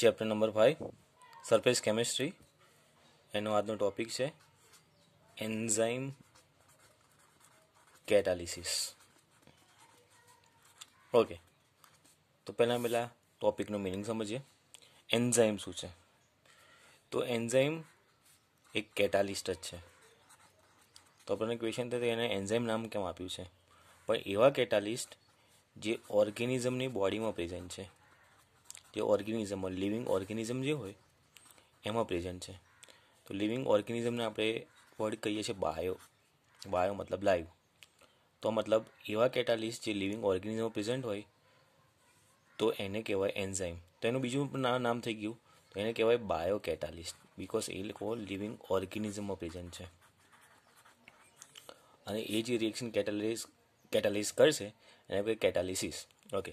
chapter number five surface chemistry એનો આજનો topic છે એન્ઝાઇમ કેટાલિસિસ ઓકે તો પહેલાં પહેલાં ટોપિકનો મિનિંગ સમજીએ એન્ઝાઇમ શું છે તો એન્ઝાઇમ એક કેટાલિસ્ટ જ છે તો આપણને ક્વેશ્ચન થતો એને એન્ઝાઇમ નામ કેમ આપ્યું છે પણ એવા કેટાલિસ્ટ જે ઓર્ગેનિઝમની બોડીમાં પ્રેઝન્ટ છે તે ઓર્ગેનિઝમમાં લિવિંગ ઓર્ગેનિઝમ જે હોય એમાં પ્રેઝન્ટ છે તો લિવિંગ ઓર્ગેનિઝમને આપણે વર્ડ કહીએ છીએ બાયો બાયો મતલબ લાઈવ તો મતલબ એવા કેટાલિસ્ટ જે લિવિંગ ઓર્ગેનિઝમ પ્રેઝન્ટ હોય તો એને કહેવાય એન્ઝાઇમ તો એનું બીજું નામ થઈ ગયું તો એને કહેવાય બાયો કેટાલિસ્ટ બિકોઝ એ લોકો લિવિંગ ઓર્ગેનિઝમમાં પ્રેઝન્ટ છે અને એ જે રિએક્શન કેટાલિસ કેટાલિસ કરશે એને આપણે કેટાલિસિસ ઓકે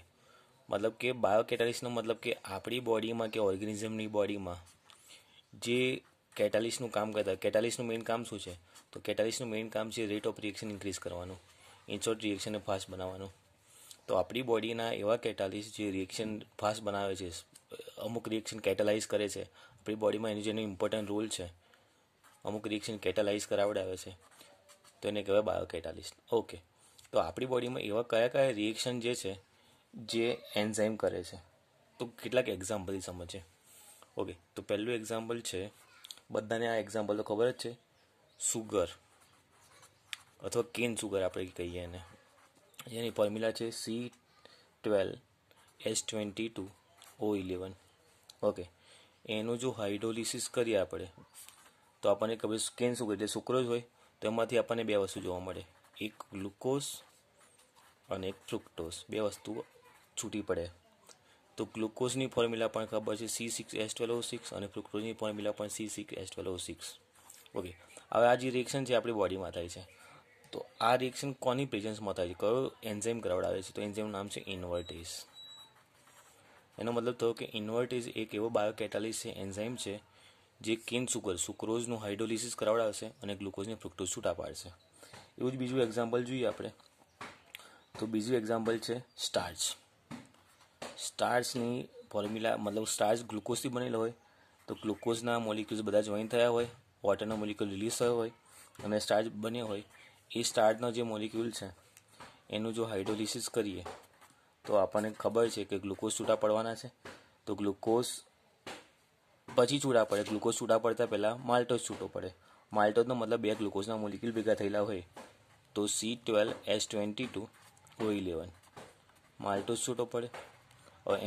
મતલબ કે બાયોકેટાલિસ્ટનો મતલબ કે આપણી બોડીમાં કે ઓર્ગેનિઝમની બોડીમાં જે કેટાલિસ્ટનું કામ કરતા કેટાલિસ્ટનું મેઇન કામ શું છે તો કેટાલિસ્ટનું મેઇન કામ છે રેટ ઓફ રિએક્શન ઇન્ક્રીઝ કરવાનું ઇન્સોર્ટ રિએક્શનને ફાસ્ટ બનાવવાનું તો આપણી બોડીના એવા કેટાલિસ્ટ જે રિએક્શન ફાસ્ટ બનાવે છે અમુક રિએક્શન કેટાલાઇઝ કરે છે આપણી બોડીમાં એનું જેનો ઇમ્પોર્ટન્ટ રોલ છે અમુક રિએક્શન કેટાલાઇઝ કરાવડાવે છે તો એને કહેવાય બાયોકેટાલિસ્ટ ઓકે તો આપણી બોડીમાં એવા કયા કયા રિએક્શન જે છે જે એન્ઝાઇમ કરે છે તો કેટલાક એક્ઝામ્પલથી સમજે ઓકે તો પહેલું એક્ઝામ્પલ છે બધાને આ એક્ઝામ્પલ તો ખબર જ છે સુગર અથવા કેન સુગર આપણે કહીએ એને એની ફોર્મ્યુલા છે C twelve S twenty two O eleven okay એનું જો હાઇડ્રોલિસિસ કરીએ આપણે તો આપણને ખબર કેન સુગર એટલે સુક્રોઝ હોય તો એમાંથી આપણને બે વસ્તુ જોવા મળે એક ગ્લુકોઝ અને એક ફ્રુક્ટોઝ બે વસ્તુ છૂટી પડે તો ગ્લુકોઝની ફોર્મ્યુલા પણ ખબર છે C six S twelve six અને ફ્રુક્ટોઝની ફોર્મ્યુલા પણ C six S twelve six okay હવે આ જે રિએક્શન છે આપણી બોડીમાં થાય છે તો આ રિએક્શન કોની પ્રેઝન્સમાં થાય છે કયો એન્ઝાઇમ કરાવડાવે છે તો એન્ઝાઇમનું નામ છે ઇન્વર્ટેઝ એનો મતલબ થયો કે ઇન્વર્ટેઝ એક એવો બાયોકેટાલિસ છે એન્ઝાઇમ છે જે કેન સુગર સુક્રોઝનું હાઇડ્રોલિસિસ કરાવડાવશે અને ગ્લુકોઝને ફ્રુક્ટોઝ છૂટા પાડશે એવું જ બીજું એક્ઝામ્પલ જોઈએ આપણે તો બીજું એક્ઝામ્પલ છે સ્ટાર્ચ સ્ટાર્સની ફોર્મ્યુલા મતલબ સ્ટાર્સ ગ્લુકોઝથી બનેલો હોય તો ગ્લુકોઝના મોલિક્યુલ્સ બધા જોઈન થયા હોય વોટરનો મોલિક્યુલ રિલીઝ થયો હોય અને સ્ટાર્ચ બન્યો હોય એ સ્ટાર્ચનો જે મોલિક્યુલ છે એનું જો હાઇડ્રોલિસિસ કરીએ તો આપણને ખબર છે કે ગ્લુકોઝ છૂટા પડવાના છે તો ગ્લુકોઝ પછી છૂટા પડે ગ્લુકોઝ છૂટા પડતા પહેલાં માલ્ટોઝ છૂટો પડે માલ્ટોઝનો મતલબ બે ગ્લુકોઝના મોલિક્યુલ ભેગા થયેલા હોય તો C twelve S twenty two O eleven maltose છૂટો પડે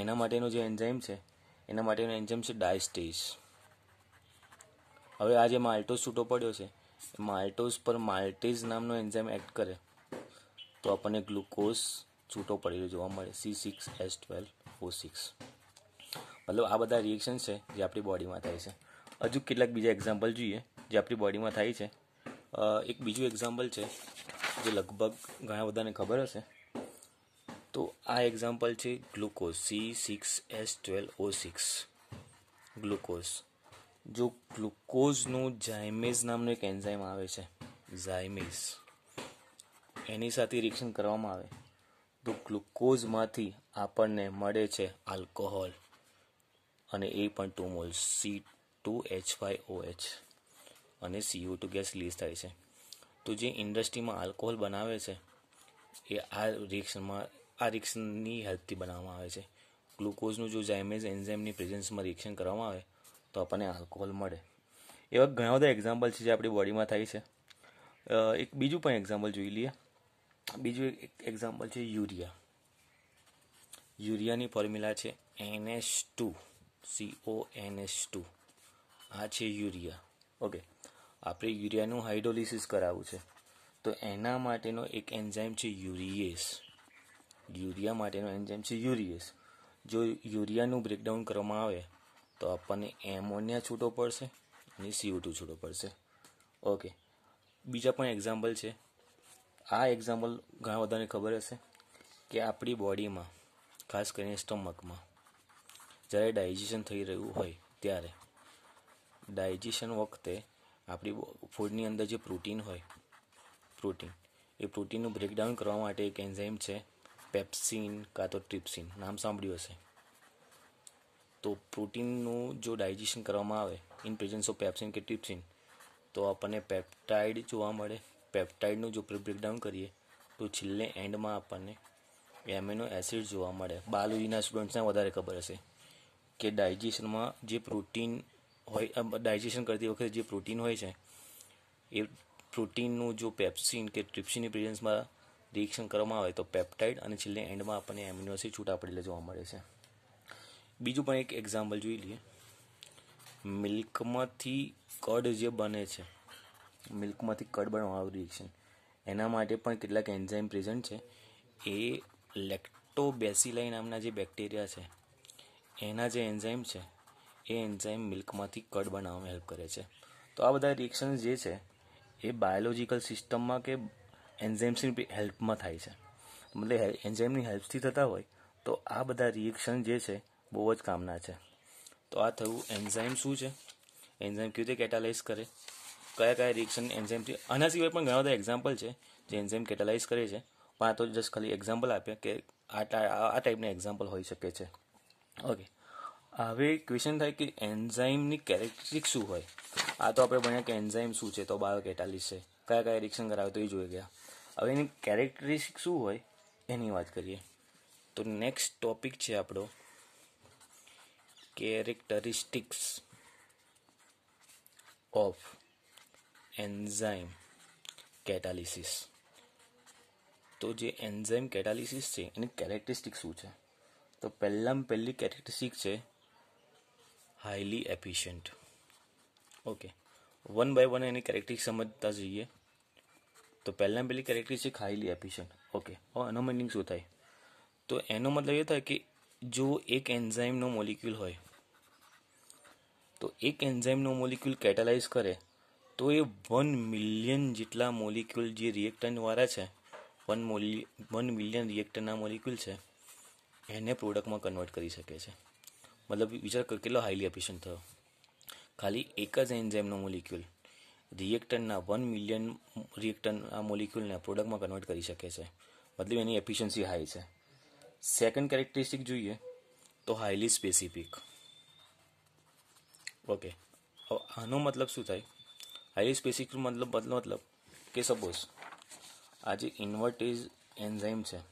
એના માટેનું જે એન્ઝાઇમ છે એના માટેનું એન્ઝાઇમ છે ડાયસ્ટેઝ હવે આ જે માલ્ટોઝ છૂટો પડ્યો છે માલ્ટોઝ પર માલ્ટેઝ નામનો એન્ઝાઇમ એક્ટ કરે તો આપણને ગ્લુકોઝ છૂટો પડેલો જોવા મળે C six S twelve O six મતલબ આ બધા રિએક્શન છે જે આપણી બોડીમાં થાય છે હજુ કેટલાક બીજા એક્ઝામ્પલ જોઈએ જે આપણી બોડીમાં થાય છે એક બીજું એક્ઝામ્પલ છે જે લગભગ ઘણા બધાને ખબર હશે તો આ એક્ઝામ્પલ છે glucose C six S twelve O six glucose જો ગ્લુકોઝનું જાયમેઝ નામનું એક એન્ઝાઇમ આવે છે ઝાયમેઝ એની સાથે રિએક્શન કરવામાં આવે તો ગ્લુકોઝમાંથી આપણને મળે છે આલ્કોહોલ અને એ પણ two mole C two H five O H અને સીઓ ટુ ગેસ રિલીઝ થાય છે તો જે ઇન્ડસ્ટ્રીમાં આલ્કોહોલ બનાવે છે એ આ રિએક્શનમાં આ રિએક્શનની હેલ્પથી બનાવવામાં આવે છે ગ્લુકોઝનું જો જાઇમેઝ એન્ઝાઇમની પ્રેઝન્સમાં રિએક્શન કરવામાં આવે તો આપણને આલ્કોહોલ મળે એવા ઘણા બધા એક્ઝામ્પલ છે જે આપણી બોડીમાં થાય છે એક બીજું પણ એક્ઝામ્પલ જોઈ લઈએ બીજું એક એક્ઝામ્પલ છે યુરિયા યુરિયાની ફોર્મ્યુલા છે N S two CO NS two આ છે યુરિયા ઓકે આપણે યુરિયાનું હાઇડ્રોલિસિસ કરાવવું છે તો એના માટેનો એક એન્ઝાઇમ છે યુરિયેસ યુરિયા માટેનું એન્ઝાઇમ છે યુરિયસ જો યુરિયાનું બ્રેકડાઉન કરવામાં આવે તો આપણને એમોનિયા છૂટો પડશે અને સીઓ ટુ છૂટો પડશે ઓકે બીજા પણ એક્ઝામ્પલ છે આ એક્ઝામ્પલ ઘણા બધાને ખબર હશે કે આપણી બોડીમાં ખાસ કરીને સ્ટમકમાં જ્યારે ડાયજેશન થઈ રહ્યું હોય ત્યારે ડાયજેશન વખતે આપણી ફૂડની અંદર જે પ્રોટીન હોય પ્રોટીન એ પ્રોટીનનું બ્રેકડાઉન કરવા માટે એક એન્ઝાઇમ છે પેપ્સિન કાં તો ટ્રિપ્સિન નામ સાંભળ્યું હશે તો પ્રોટીનનું જો ડાયજેશન કરવામાં આવે ઇન પ્રેઝન્સ ઓફ પેપ્સિન કે ટ્રિપ્સિન તો આપણને પેપ્ટાઇડ જોવા મળે પેપ્ટાઇડનું જો બ્રેકડાઉન કરીએ તો છેલ્લે એન્ડમાં આપણને એમિનો એસિડ જોવા મળે બાયોલોજીના સ્ટુડન્ટ્સને વધારે ખબર હશે કે ડાયજેશનમાં જે પ્રોટીન હોય ડાયજેશન કરતી વખતે જે પ્રોટીન હોય છે એ પ્રોટીનનું જો પેપ્સિન કે ટ્રિપ્સિનની પ્રેઝન્સમાં રિએક્શન કરવામાં આવે તો પેપ્ટાઇડ અને છેલ્લે એન્ડમાં આપણને એમિનો એસિડ છૂટા પડેલા જોવા મળે છે બીજું પણ એક એક્ઝામ્પલ જોઈ લઈએ મિલ્કમાંથી કડ જે બને છે મિલ્કમાંથી કડ બનાવવાનું રિએક્શન એના માટે પણ કેટલાક એન્ઝાઇમ પ્રેઝન્ટ છે એ લેક્ટોબેસિલાઈ નામના જે બેક્ટેરિયા છે એના જે એન્ઝાઇમ છે એ એન્ઝાઇમ મિલ્કમાંથી કડ બનાવવામાં હેલ્પ કરે છે તો આ બધા રિએક્શન જે છે એ બાયોલોજિકલ સિસ્ટમમાં કે એન્ઝાઇમ્સની હેલ્પમાં થાય છે મતલબ એન્ઝાઇમની હેલ્પથી થતા હોય તો આ બધા રિએક્શન જે છે બહુ જ કામના છે તો આ થયું એન્ઝાઇમ શું છે એન્ઝાઇમ કેવી રીતે કેટાલાઇઝ કરે કયા કયા રિએક્શન એન્ઝાઇમથી આના સિવાય પણ ઘણા બધા એક્ઝામ્પલ છે જે એન્ઝાઇમ કેટાલાઇઝ કરે છે પણ આ તો જસ્ટ ખાલી એક્ઝામ્પલ આપ્યા કે આ આ ટાઈપના એક્ઝામ્પલ હોઈ શકે છે ઓકે હવે ક્વેશ્ચન થાય કે એન્ઝાઇમની કેરેક્ટરિક શું હોય આ તો આપણે ભણ્યા કે એન્ઝાઇમ શું છે તો બાયો કેટાલિસ છે કયા કયા રિએક્શન કરાવે તો એ જોઈ ગયા હવે એની કેરેક્ટરિસ્ટિક શું હોય એની વાત કરીએ તો નેક્સ્ટ ટોપિક છે આપણો કેરેક્ટરિસ્ટિક્સ ઓફ એન્ઝાઇમ કેટાલિસિસ તો જે એન્ઝાઇમ કેટાલિસિસ છે એની કેરેક્ટરિસ્ટિક શું છે તો પહેલાં પહેલી કેરેક્ટરિસ્ટિક છે highly efficient okay one by one એની કેરેક્ટરિસ્ટિક સમજતા જઈએ તો પહેલાં પહેલી છે હાઈલી એપિશન ઓકે હવે એનો મિનિંગ શું થાય તો એનો મતલબ એ થાય કે જો એક એન્ઝાઇમનો મોલિક્યુલ હોય તો એક એન્ઝાઇમનો મોલિક્યુલ કેટલાઇઝ કરે તો એ વન મિલિયન જેટલા મોલિક્યુલ જે રિએક્ટન્ટવાળા છે વન મોલી વન મિલિયન રિએક્ટરના મોલિક્યુલ છે એને પ્રોડક્ટમાં કન્વર્ટ કરી શકે છે મતલબ વિચાર કેટલો હાઈલી એફિશિયન્ટ થયો ખાલી એક જ એન્ઝાઇમનો મોલિક્યુલ રિએક્ટન્ટના વન મિલિયન રિએક્ટન આ મોલિક્યુલને પ્રોડક્ટમાં કન્વર્ટ કરી શકે છે મતલબ એની એફિશિયન્સી હાઈ છે સેકન્ડ કેરેક્ટરિસ્ટિક જોઈએ તો હાઈલી સ્પેસિફિક ઓકે આનો મતલબ શું થાય હાઈલી સ્પેસિફિક મતલબ મતલબ કે સપોઝ આ જે ઇન્વર્ટેજ એન્ઝાઇમ છે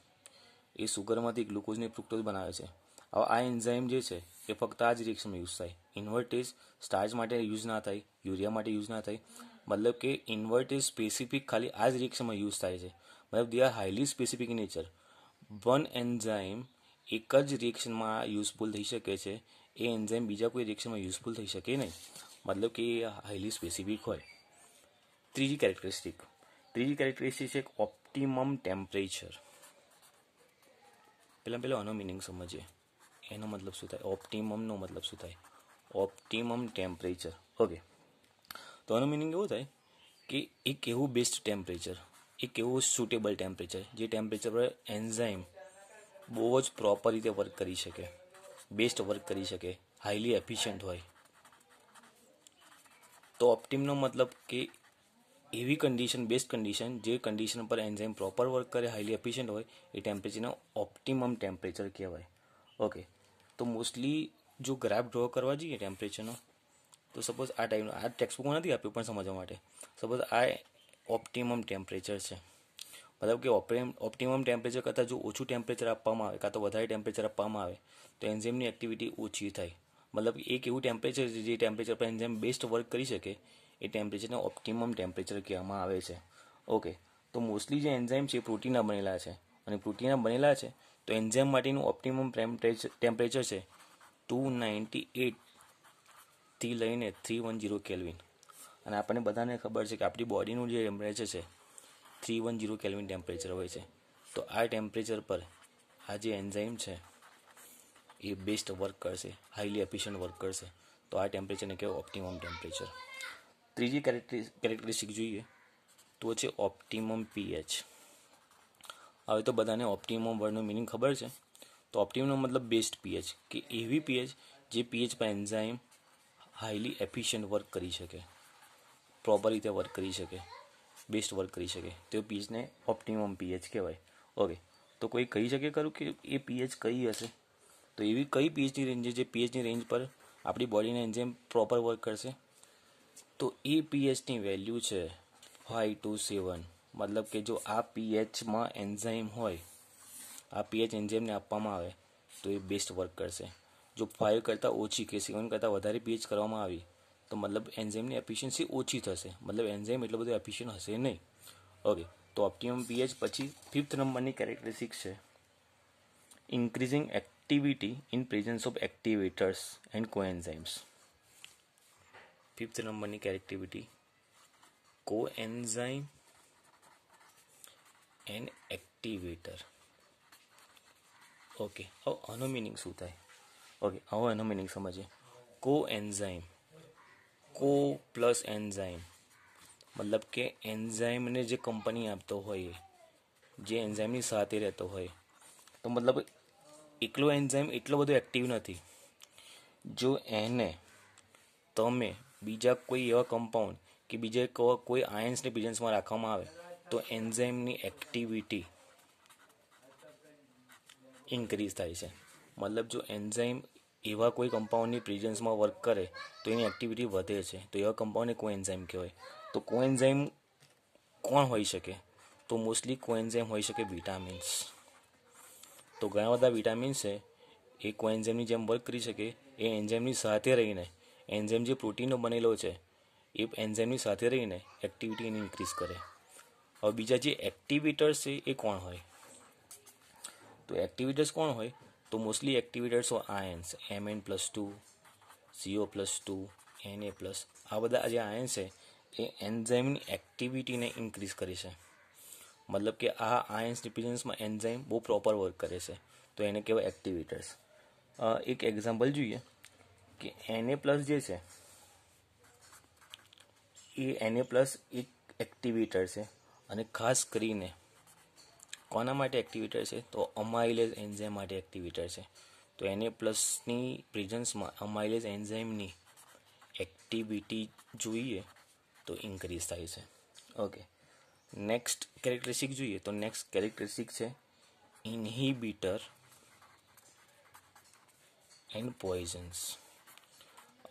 એ સુગરમાંથી ગ્લુકોઝને ફ્રુક્ટોઝ બનાવે છે હવે આ એન્ઝાઇમ જે છે એ ફક્ત આ જ રિએક્શનમાં યુઝ થાય ઇન્વર્ટેજ સ્ટાર્ચ માટે યુઝ ના થાય યુરિયા માટે યુઝ ના થાય મતલબ કે ઇન્વર્ટ એ સ્પેસિફિક ખાલી આ જ રિએક્શનમાં યુઝ થાય છે મતલબ they are highly specific in nature one enzyme એક જ રિએક્શનમાં યુઝફુલ થઈ શકે છે એ એન્ઝાઇમ બીજા કોઈ રિએક્શનમાં યુઝફુલ થઈ શકે નહીં મતલબ કે એ હાઈલી સ્પેસિફિક હોય ત્રીજી કેરેક્ટરિસ્ટિક ત્રીજી કેરેક્ટરિસ્ટિક છે ઓપ્ટિમમ ટેમ્પરેચર પહેલાં પહેલાં આનો મિનિંગ સમજીએ એનો મતલબ શું થાય ઓપ્ટિમમનો મતલબ શું થાય ઓપ્ટિમમ ટેમ્પરેચર ઓકે તો આનો મિનિંગ એવું થાય કે એક એવું બેસ્ટ ટેમ્પરેચર એક એવું સુટેબલ ટેમ્પરેચર જે ટેમ્પરેચર પર એન્ઝાઇમ બહુ જ પ્રોપર રીતે વર્ક કરી શકે બેસ્ટ વર્ક કરી શકે હાઈલી એફિશિયન્ટ હોય તો ઓપ્ટિમનો મતલબ કે એવી કન્ડિશન બેસ્ટ કન્ડિશન જે કન્ડિશન પર એન્ઝાઇમ પ્રોપર વર્ક કરે હાઈલી એફિશિયન્ટ હોય એ ટેમ્પરેચરને ઓપ્ટિમમ ટેમ્પરેચર કહેવાય ઓકે તો મોસ્ટલી જો ગ્રાફ ડ્રો કરવા જઈએ ટેમ્પરેચરનો તો સપોઝ આ ટાઈપનું આ ટેક્સ્ટબુકમાં નથી આપ્યું પણ સમજવા માટે સપોઝ આ ઓપ્ટિમમ ટેમ્પરેચર છે મતલબ કે ઓપ્ટિમમ ટેમ્પરેચર કરતાં જો ઓછું ટેમ્પરેચર આપવામાં આવે કાં તો વધારે ટેમ્પરેચર આપવામાં આવે તો એન્ઝાઇમની એક્ટિવિટી ઓછી થાય મતલબ એક એવું ટેમ્પરેચર છે જે ટેમ્પરેચર પર એન્ઝાઇમ બેસ્ટ વર્ક કરી શકે એ ટેમ્પરેચરને ઓપ્ટિમમ ટેમ્પરેચર કહેવામાં આવે છે ઓકે તો મોસ્ટલી જે એન્ઝાઇમ છે એ પ્રોટીનના બનેલા છે અને પ્રોટીનના બનેલા છે તો એન્ઝાઇમ માટેનું ઓપ્ટિમમ ટેમ્પરેચર છે ટુ નાઇન્ટી એટ થી લઈને થ્રી વન જીરો કેલ્વિન અને આપણને બધાને ખબર છે કે આપણી બોડીનું જે ટેમ્પરેચર છે three one zero kelvin temperature હોય છે તો આ ટેમ્પરેચર પર આ જે એન્ઝાઇમ છે એ બેસ્ટ વર્ક કરશે હાઈલી એફિશિયન્ટ વર્ક કરશે તો આ ટેમ્પરેચરને કહેવાય ઓપ્ટિમમ ટેમ્પરેચર ત્રીજી કેરેક્ટરિસ્ટિક જોઈએ તો છે ઓપ્ટિમમ પીએચ હવે તો બધાને ઓપ્ટિમમ વર્ડનું મિનિંગ ખબર છે તો ઓપ્ટિમમનો મતલબ બેસ્ટ પીએચ કે એવી પીએચ જે પીએચ પર એન્ઝાઇમ હાઈલી એફિશિયન્ટ વર્ક કરી શકે પ્રોપર રીતે વર્ક કરી શકે બેસ્ટ વર્ક કરી શકે તો પીએચને ઓપ્ટિમમ પીએચ કહેવાય ઓકે તો કોઈ કહી શકે કરું કે એ પીએચ કઈ હશે તો એવી કઈ પીએચની રેન્જ જે પીએચની રેન્જ પર આપણી બોડીને એન્ઝાઇમ પ્રોપર વર્ક કરશે તો એ પીએચની વેલ્યુ છે ફાઇવ ટુ સેવન મતલબ કે જો આ પીએચમાં એન્ઝાઇમ હોય આ પીએચ એન્ઝાઇમને આપવામાં આવે તો એ બેસ્ટ વર્ક કરશે જો ફાઇવ કરતાં ઓછી કે સેવન કરતાં વધારે પીએચ કરવામાં આવી તો મતલબ એન્ઝાઇમની એફિશિયન્સી ઓછી થશે મતલબ એન્ઝાઇમ એટલો બધો એફિશિયન્ટ હશે નહીં ઓકે તો ઓપ્ટિમમ પીએચ પછી ફિફ્થ નંબરની કેરેક્ટરિસ્ટિક છે increasing activity in presence of activators and coenzymes fifth નંબરની કેરેક્ટિવિટી કો કોએન્ઝાઇમ એન્ડ એક્ટિવેટર ઓકે હવે આનો મિનિંગ શું થાય ઓકે आओ એનો મિનિંગ સમજીએ કો एंजाइम કો પ્લસ એન્ઝાઇમ મતલબ કે એન્ઝાઇમને જે કંપની આપતો હોય જે એન્ઝાઇમની સાથે રહેતો હોય તો મતલબ એકલો એન્ઝાઇમ એટલો બધો એક્ટિવ નથી જો એને તમે બીજા કોઈ એવા કમ્પાઉન્ડ કે બીજા કોઈ આયન્સને બિઝનેસમાં રાખવામાં આવે તો એન્ઝાઇમની એક્ટિવિટી ઇન્ક્રીઝ થાય છે મતલબ જો એન્ઝાઇમ એવા કોઈ કમ્પાઉન્ડની પ્રેઝન્સમાં વર્ક કરે તો એની એક્ટિવિટી વધે છે તો એવા કમ્પાઉન્ડને કોએન્ઝાઇમ કહેવાય તો કોએન્ઝાઇમ કોણ હોઈ શકે તો મોસ્ટલી કોએન્ઝાઇમ હોઈ શકે વિટામિન્સ તો ઘણા બધા વિટામિન્સ છે એ કોએન્ઝાઇમની જેમ વર્ક કરી શકે એ એન્ઝાઇમની સાથે રહીને એન્ઝાઇમ જે પ્રોટીનનો બનેલો છે એ એન્ઝાઇમની સાથે રહીને એક્ટિવિટી એની ઇન્ક્રીઝ કરે હવે બીજા જે એક્ટિવેટર્સ છે એ કોણ હોય તો એક્ટિવેટર્સ કોણ હોય તો mostly activators of ions Mn plus two CO plus two N A plus આ બધા જે આયન્સ છે એ એન્ઝાઇમની એક્ટિવિટીને ઇન્ક્રીઝ કરે છે મતલબ કે આ આયન્સ પ્રેઝન્સમાં એન્ઝાઇમ બહુ પ્રોપર વર્ક કરે છે તો એને કહેવાય એક્ટિવેટર્સ એક એક્ઝામ્પલ જોઈએ કે Na પ્લસ જે છે એ Na પ્લસ એક એક્ટિવેટર છે અને ખાસ કરીને કોના માટે એક્ટિવેટર છે તો અમાઇલેઝ એન્ઝાઇમ માટે એક્ટિવેટર છે તો એને પ્લસની પ્રેઝન્સમાં અમાઇલેઝ એન્ઝાઇમની એક્ટિવિટી જોઈએ તો ઇન્ક્રીઝ થાય છે ઓકે નેક્સ્ટ કેરેક્ટરિસ્ટિક જોઈએ તો નેક્સ્ટ કેરેક્ટરિસ્ટિક છે ઇન્હિબિટર એન્ડ પોઈઝન્સ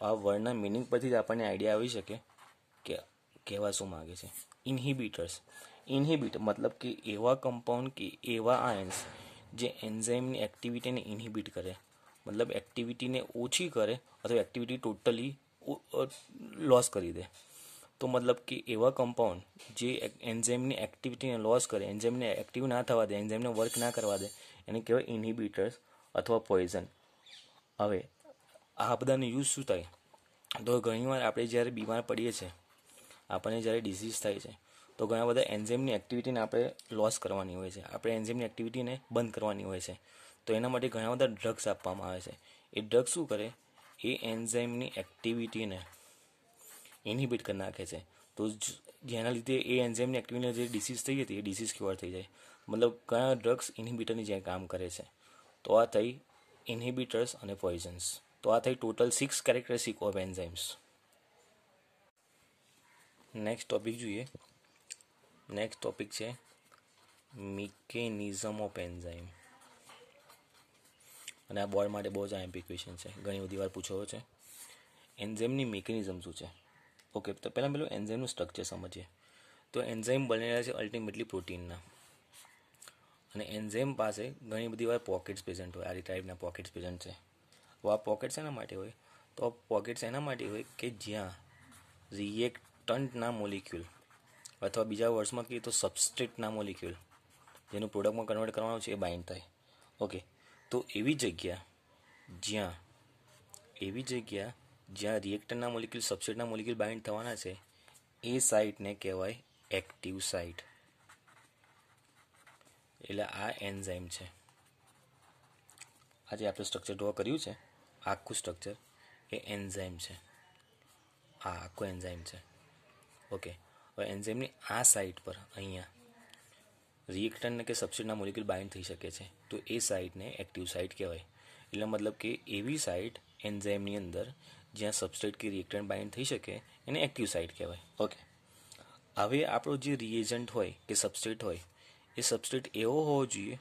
આ વર્ડના મિનિંગ પરથી જ આપણને આઈડિયા આવી શકે કે કહેવા શું માગે છે ઇન્હિબિટર્સ ઇનહિબિટ મતલબ કે એવા કમ્પાઉન્ડ કે એવા આયન્સ જે એન્ઝાઇમની એક્ટિવિટીને ઇનહિબિટ કરે મતલબ એક્ટિવિટીને ઓછી કરે અથવા એક્ટિવિટી ટોટલી લોસ કરી દે તો મતલબ કે એવા કમ્પાઉન્ડ જે એન્ઝાઇમની એક્ટિવિટીને લોસ કરે એન્ઝાઇમને એક્ટિવ ના થવા દે એન્ઝાઇમને વર્ક ના કરવા દે એને કહેવાય ઇનહિબિટર્સ અથવા પોઈઝન હવે આ બધાનો યુઝ શું થાય તો ઘણીવાર આપણે જ્યારે બીમાર પડીએ છીએ આપણને જ્યારે ડિસીઝ થાય છે તો ઘણા બધા એન્ઝાઇમની એક્ટિવિટીને આપણે લોસ કરવાની હોય છે આપણે એન્ઝાઇમની એક્ટિવિટીને બંધ કરવાની હોય છે તો એના માટે ઘણા બધા ડ્રગ્સ આપવામાં આવે છે એ ડ્રગ્સ શું કરે એ એન્ઝાઇમની એક્ટિવિટીને ઇનહિબિટ કરી નાખે છે તો જેના લીધે એ એન્ઝાઇમની એક્ટિવિટીને જે ડિસીઝ થઈ હતી એ ડિસીઝ ક્યોર થઈ જાય મતલબ ઘણા ડ્રગ્સ ઇનહિબિટરની જ્યાં કામ કરે છે તો આ થઈ ઇનહિબિટર્સ અને પોઈઝન્સ તો આ થઈ total six characteristic of enzymes next topic જોઈએ નેક્સ્ટ ટોપિક છે મિકેનિઝમ ઓફ એન્ઝાઇમ અને આ બોર્ડ માટે બહુ જ આઈએમપી ક્વેશ્ચન છે ઘણી બધી વાર પૂછવો છે એન્ઝાઇમની મિકેનિઝમ શું છે ઓકે તો પહેલાં પેલું એન્ઝાઇમનું સ્ટ્રક્ચર સમજીએ તો એન્ઝાઇમ બનેલા છે અલ્ટિમેટલી પ્રોટીનના અને એન્ઝાઇમ પાસે ઘણી બધી વાર પોકેટ્સ પ્રેઝન્ટ હોય આ ટાઈપના પોકેટ્સ પ્રેઝન્ટ છે હવે આ પોકેટ્સ એના માટે હોય તો પોકેટ્સ એના માટે હોય કે જ્યાં રિએક્ટન્ટના મોલિક્યુલ અથવા બીજા વર્ષમાં કહીએ તો સબસ્ટ્રેટ ના મોલિક્યુલ જેનું પ્રોડક્ટમાં કન્વર્ટ કરવાનું છે એ બાઇન્ડ થાય ઓકે તો એવી જગ્યા જ્યાં એવી જગ્યા જ્યાં રિએક્ટરના મોલિક્યુલ સબસ્ટ્રેટના મોલિક્યુલ બાઇન્ડ થવાના છે એ સાઇટને કહેવાય એક્ટિવ સાઇટ એટલે આ એન્ઝાઇમ છે આજે આપણે સ્ટ્રક્ચર ડ્રો કર્યું છે આખું સ્ટ્રક્ચર એ એન્ઝાઇમ છે આ આખું એન્ઝાઇમ છે ઓકે હવે એન્ઝાઇમની આ સાઇટ પર અહીંયા રિએક્ટન કે સબસ્ટ્રેટના મોલિક્યુલ બાઇન્ડ થઈ શકે છે તો એ સાઇટને એક્ટિવ સાઇટ કહેવાય એટલે મતલબ કે એવી સાઇટ એન્ઝાઇમની અંદર જ્યાં સબસ્ટ્રેટ કે રિએક્ટન બાઇન્ડ થઈ શકે એને એક્ટિવ સાઇટ કહેવાય ઓકે હવે આપણો જે રિએજન્ટ હોય કે સબસ્ટ્રેટ હોય એ સબસ્ટ્રેટ એવો હોવો જોઈએ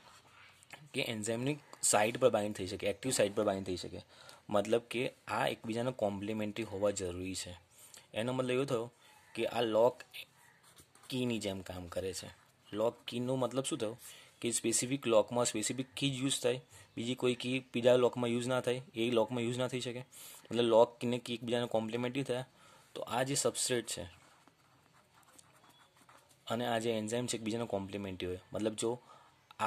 કે એન્ઝાઇમની સાઇટ પર બાઇન્ડ થઈ શકે એક્ટિવ સાઇટ પર બાઇન્ડ થઈ શકે મતલબ કે આ એકબીજાનો કોમ્પ્લિમેન્ટરી હોવા જરૂરી છે એનો મતલબ એવો થયો કે આ લોક કીની જેમ કામ કરે છે લોક કીનો મતલબ શું થયો કે સ્પેસિફિક લોકમાં સ્પેસિફિક કી જ યુઝ થાય બીજી કોઈ કી બીજા લોકમાં યુઝ ના થાય એ લોકમાં યુઝ ના થઈ શકે મતલબ લોક ને કી એકબીજાને કોમ્પ્લિમેન્ટરી થયા તો આ જે સબસ્ટ્રેટ છે અને આ જે એન્ઝાઇમ છે એકબીજાને કોમ્પ્લિમેન્ટરી હોય મતલબ જો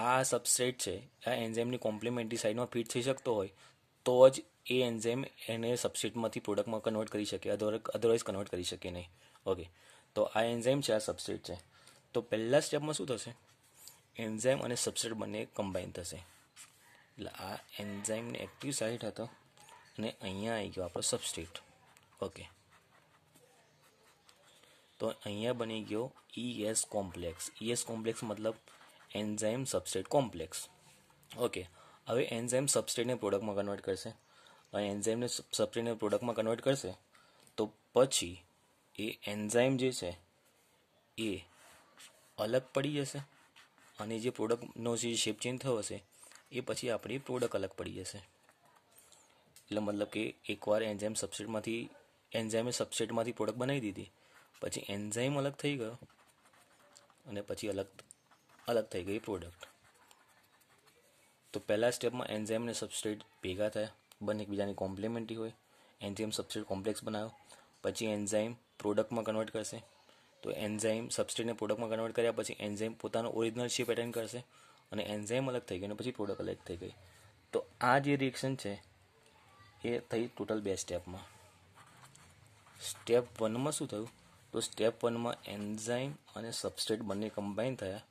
આ સબસ્ટ્રેટ છે આ એન્ઝાઇમની કોમ્પ્લિમેન્ટરી સાઇડમાં ફિટ થઈ શકતો હોય તો જ એ એન્ઝાઇમ એને સબસ્ટ્રેટમાંથી પ્રોડક્ટમાં કન્વર્ટ કરી શકે અધરવાઇઝ કન્વર્ટ કરી શકે નહીં ઓકે તો આ એન્ઝાઇમ છે આ સબસ્ટેટ છે તો પહેલાં સ્ટેપમાં શું થશે એન્ઝાઇમ અને સબસ્ટેટ બંને કમ્બાઈન થશે એટલે આ એન્ઝાઇમને એક્ટિવ સાઇટ હતો અને અહીંયા આવી ગયો આપણો સબસ્ટ્રેટ ઓકે તો અહીંયા બની ગયો ઈએસ કોમ્પ્લેક્સ ઈએસ કોમ્પ્લેક્સ મતલબ એન્ઝાઇમ સબસ્ટેટ કોમ્પ્લેક્સ ઓકે હવે એન્ઝાઇમ સબસ્ટેટને પ્રોડક્ટમાં કન્વર્ટ કરશે અને એન્ઝાઇમને સબસ્ટ્રેટને પ્રોડક્ટમાં કન્વર્ટ કરશે તો પછી એ એન્ઝાઇમ જે છે એ અલગ પડી જશે અને જે પ્રોડક્ટનો જે શેપ ચેન્જ થયો હશે એ પછી આપણી પ્રોડક્ટ અલગ પડી જશે એટલે મતલબ કે એકવાર એન્ઝાઇમ સબસ્ટ્રેટમાંથી એન્ઝાઇમે સબસ્ટ્રેટમાંથી પ્રોડક્ટ બનાવી દીધી પછી એન્ઝાઇમ અલગ થઈ ગયો અને પછી અલગ અલગ થઈ ગઈ પ્રોડક્ટ તો પહેલાં સ્ટેપમાં એન્ઝાઇમ અને સબસ્ટ્રેટ ભેગા થયા બંને એકબીજાની કોમ્પ્લિમેન્ટરી હોય એન્ઝાઇમ સબસ્ટેટ કોમ્પ્લેક્સ બનાવ્યો પછી એન્ઝાઇમ પ્રોડક્ટમાં કન્વર્ટ કરશે તો એન્ઝાઇમ સબસ્ટેટને પ્રોડક્ટમાં કન્વર્ટ કર્યા પછી એન્ઝાઇમ પોતાનો ઓરિજિનલ શેપ એટેન કરશે અને એન્ઝાઇમ અલગ થઈ ગઈ અને પછી પ્રોડક્ટ અલગ થઈ ગઈ તો આ જે રિએક્શન છે એ થઈ ટોટલ બે સ્ટેપમાં સ્ટેપ વનમાં શું થયું તો સ્ટેપ વનમાં એન્ઝાઇમ અને સબસ્ટેટ બંને કમ્બાઈન થયા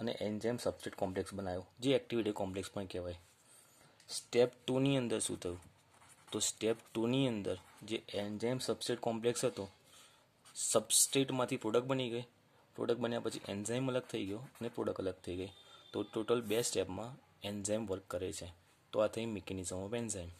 અને એન્ઝાઇમ સબસ્ટ્રેટ કોમ્પ્લેક્સ બનાવ્યો જે એક્ટિવિટી કોમ્પ્લેક્સ પણ કહેવાય સ્ટેપ ટુની અંદર શું થયું તો સ્ટેપ ટુની અંદર જે એન્ઝાઇમ સબસ્ટેટ કોમ્પ્લેક્સ હતો સબસ્ટ્રેટમાંથી પ્રોડક્ટ બની ગઈ પ્રોડક્ટ બન્યા પછી એન્ઝાઇમ અલગ થઈ ગયો અને પ્રોડક્ટ અલગ થઈ ગઈ તો ટોટલ બે સ્ટેપમાં એન્ઝાઇમ વર્ક કરે છે તો આ થઈ મિકેનિઝમ ઓફ એન્ઝાઇમ